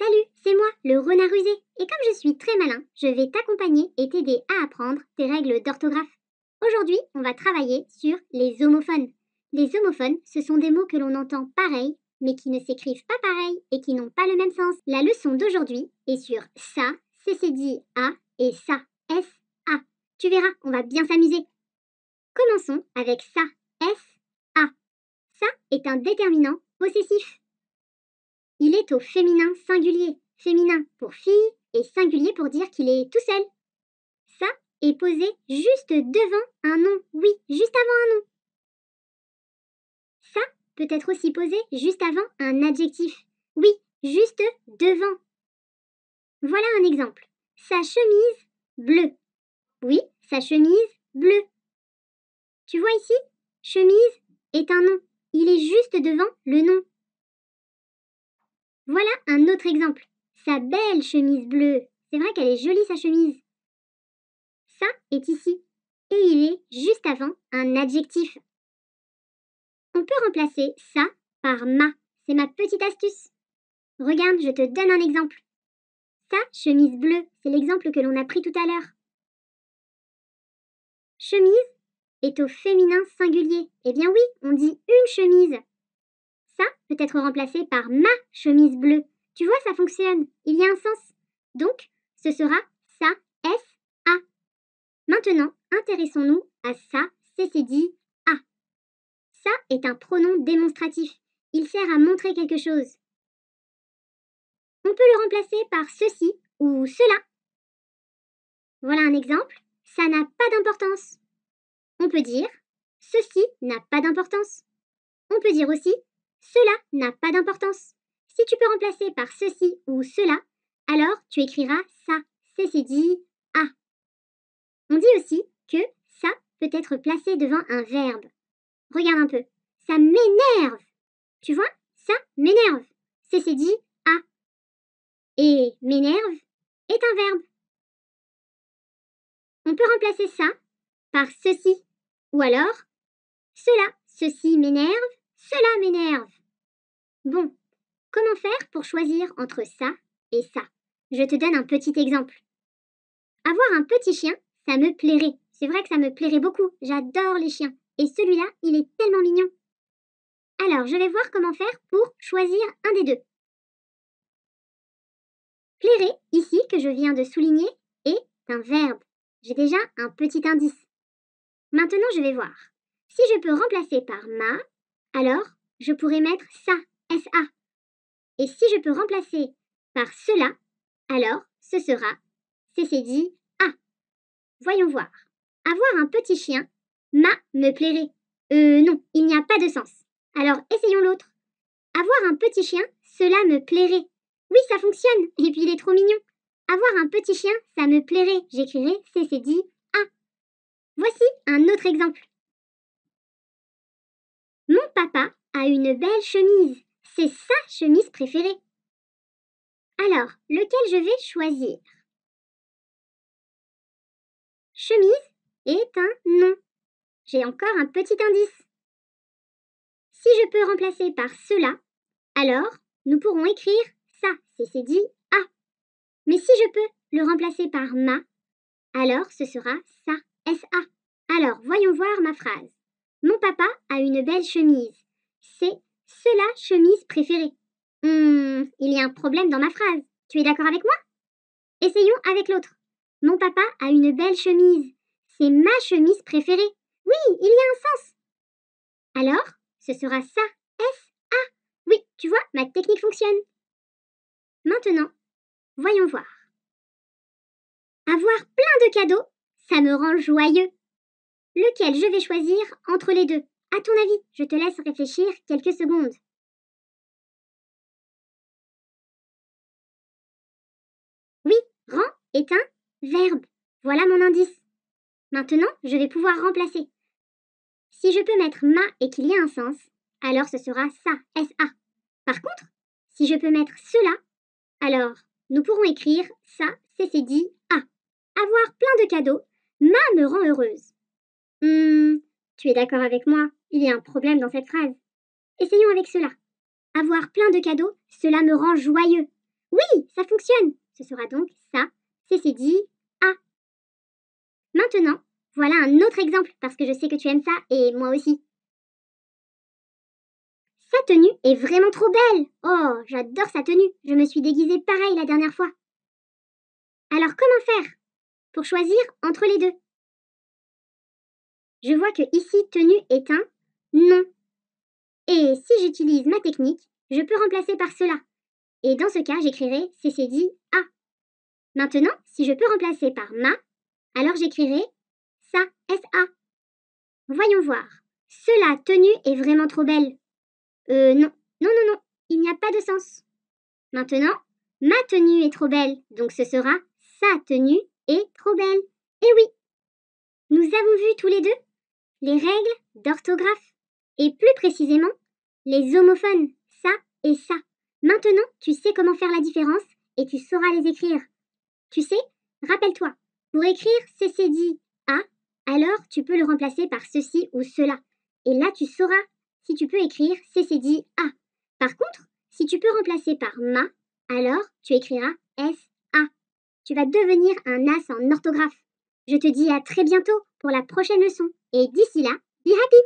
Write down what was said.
Salut, c'est moi, le renard rusé. Et comme je suis très malin, je vais t'accompagner et t'aider à apprendre tes règles d'orthographe. Aujourd'hui, on va travailler sur les homophones. Les homophones, ce sont des mots que l'on entend pareil, mais qui ne s'écrivent pas pareil et qui n'ont pas le même sens. La leçon d'aujourd'hui est sur ça, c'est, dit, A et ça, S, A. Tu verras, on va bien s'amuser. Commençons avec ça, S, A. Ça est un déterminant possessif. Il est au féminin singulier. Féminin pour fille et singulier pour dire qu'il est tout seul. Ça est posé juste devant un nom. Oui, juste avant un nom. Ça peut être aussi posé juste avant un adjectif. Oui, juste devant. Voilà un exemple. Sa chemise bleue. Oui, sa chemise bleue. Tu vois ici Chemise est un nom. Il est juste devant le nom. Voilà un autre exemple. Sa belle chemise bleue. C'est vrai qu'elle est jolie sa chemise. Ça est ici. Et il est juste avant un adjectif. On peut remplacer ça par ma. C'est ma petite astuce. Regarde, je te donne un exemple. Sa chemise bleue, c'est l'exemple que l'on a pris tout à l'heure. Chemise est au féminin singulier. Eh bien oui, on dit une chemise. Ça peut être remplacé par ma chemise bleue. Tu vois, ça fonctionne. Il y a un sens. Donc, ce sera ça, S, A. Maintenant, intéressons-nous à ça, dit A. Ça est un pronom démonstratif. Il sert à montrer quelque chose. On peut le remplacer par ceci ou cela. Voilà un exemple. Ça n'a pas d'importance. On peut dire ceci n'a pas d'importance. On peut dire aussi cela n'a pas d'importance. Si tu peux remplacer par ceci ou cela, alors tu écriras ça. C'est dit, a. On dit aussi que ça peut être placé devant un verbe. Regarde un peu. Ça m'énerve. Tu vois, ça m'énerve. Ceci dit, a. Et m'énerve est un verbe. On peut remplacer ça par ceci ou alors cela. Ceci m'énerve cela m'énerve. Bon, comment faire pour choisir entre ça et ça Je te donne un petit exemple. Avoir un petit chien, ça me plairait. C'est vrai que ça me plairait beaucoup. J'adore les chiens. Et celui-là, il est tellement mignon. Alors, je vais voir comment faire pour choisir un des deux. Plairer, ici, que je viens de souligner, est un verbe. J'ai déjà un petit indice. Maintenant, je vais voir. Si je peux remplacer par ma alors, je pourrais mettre ça, SA. Et si je peux remplacer par cela, alors ce sera dit A. Voyons voir. Avoir un petit chien, ma me plairait. Euh non, il n'y a pas de sens. Alors essayons l'autre. Avoir un petit chien, cela me plairait. Oui, ça fonctionne, et puis il est trop mignon. Avoir un petit chien, ça me plairait. J'écrirai dit A. Voici un autre exemple papa a une belle chemise. C'est sa chemise préférée. Alors, lequel je vais choisir Chemise est un nom. J'ai encore un petit indice. Si je peux remplacer par cela, alors nous pourrons écrire ça, c'est dit a. Mais si je peux le remplacer par ma, alors ce sera ça, S-A. Alors voyons voir ma phrase. Mon papa a une belle chemise. C'est cela chemise préférée. Hum, il y a un problème dans ma phrase. Tu es d'accord avec moi Essayons avec l'autre. Mon papa a une belle chemise. C'est ma chemise préférée. Oui, il y a un sens. Alors, ce sera ça. S-A. Oui, tu vois, ma technique fonctionne. Maintenant, voyons voir. Avoir plein de cadeaux, ça me rend joyeux lequel je vais choisir entre les deux. À ton avis, je te laisse réfléchir quelques secondes. Oui, rend est un verbe. Voilà mon indice. Maintenant, je vais pouvoir remplacer. Si je peux mettre ma et qu'il y a un sens, alors ce sera ça, S-A. Par contre, si je peux mettre cela, alors nous pourrons écrire ça, c'est dit, A. Avoir plein de cadeaux, ma me rend heureuse. Hum, tu es d'accord avec moi, il y a un problème dans cette phrase. Essayons avec cela. Avoir plein de cadeaux, cela me rend joyeux. Oui, ça fonctionne. Ce sera donc ça, c'est dit Ah. Maintenant, voilà un autre exemple parce que je sais que tu aimes ça et moi aussi. Sa tenue est vraiment trop belle. Oh, j'adore sa tenue. Je me suis déguisée pareil la dernière fois. Alors comment faire pour choisir entre les deux je vois que ici tenue est un non ». Et si j'utilise ma technique, je peux remplacer par cela. Et dans ce cas, j'écrirai dit, A. Maintenant, si je peux remplacer par ma, alors j'écrirai ça, a. Voyons voir. Cela tenue est vraiment trop belle. Euh, non, non, non, non, il n'y a pas de sens. Maintenant, ma tenue est trop belle, donc ce sera sa tenue est trop belle. Et oui Nous avons vu tous les deux les règles d'orthographe, et plus précisément, les homophones, ça et ça. Maintenant, tu sais comment faire la différence et tu sauras les écrire. Tu sais, rappelle-toi, pour écrire CC dit A, alors tu peux le remplacer par ceci ou cela. Et là, tu sauras si tu peux écrire CC dit A. Par contre, si tu peux remplacer par ma, alors tu écriras s'a. Tu vas devenir un as en orthographe. Je te dis à très bientôt pour la prochaine leçon. Et d'ici là, be happy